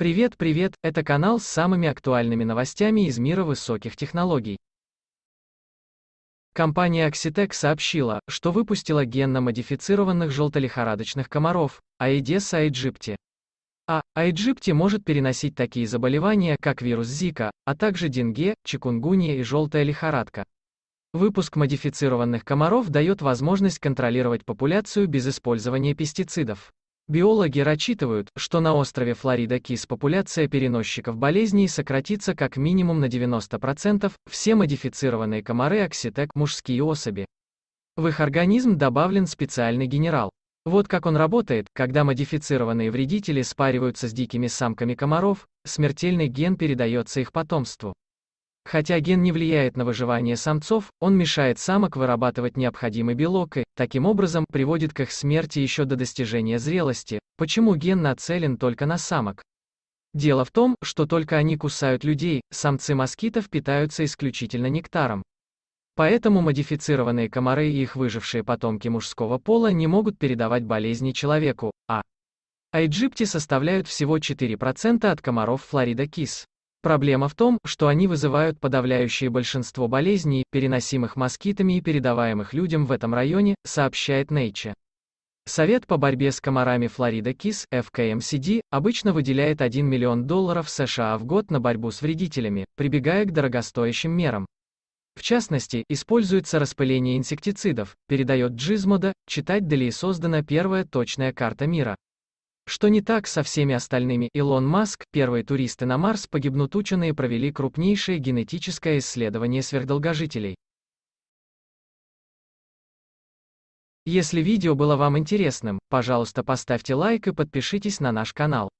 Привет, привет, это канал с самыми актуальными новостями из мира высоких технологий. Компания Oxitec сообщила, что выпустила генно-модифицированных желтолихорадочных комаров, Aedes aegypti. А aegypti может переносить такие заболевания, как вирус Зика, а также денге, чикунгунья и желтая лихорадка. Выпуск модифицированных комаров дает возможность контролировать популяцию без использования пестицидов. Биологи рассчитывают, что на острове Флорида Кис популяция переносчиков болезней сократится как минимум на 90%, все модифицированные комары окситек – мужские особи. В их организм добавлен специальный генерал. Вот как он работает, когда модифицированные вредители спариваются с дикими самками комаров, смертельный ген передается их потомству. Хотя ген не влияет на выживание самцов, он мешает самок вырабатывать необходимый белок и, таким образом, приводит к их смерти еще до достижения зрелости. Почему ген нацелен только на самок? Дело в том, что только они кусают людей, самцы москитов питаются исключительно нектаром. Поэтому модифицированные комары и их выжившие потомки мужского пола не могут передавать болезни человеку, а Айджипти составляют всего 4% от комаров Флорида Кис. Проблема в том, что они вызывают подавляющее большинство болезней, переносимых москитами и передаваемых людям в этом районе, сообщает Nature. Совет по борьбе с комарами Florida Кис FKMCD, обычно выделяет 1 миллион долларов США в год на борьбу с вредителями, прибегая к дорогостоящим мерам. В частности, используется распыление инсектицидов, передает Джизмода, читать далее создана первая точная карта мира. Что не так со всеми остальными? Илон Маск, первые туристы на Марс погибнут ученые провели крупнейшее генетическое исследование сверхдолгожителей. Если видео было вам интересным, пожалуйста поставьте лайк и подпишитесь на наш канал.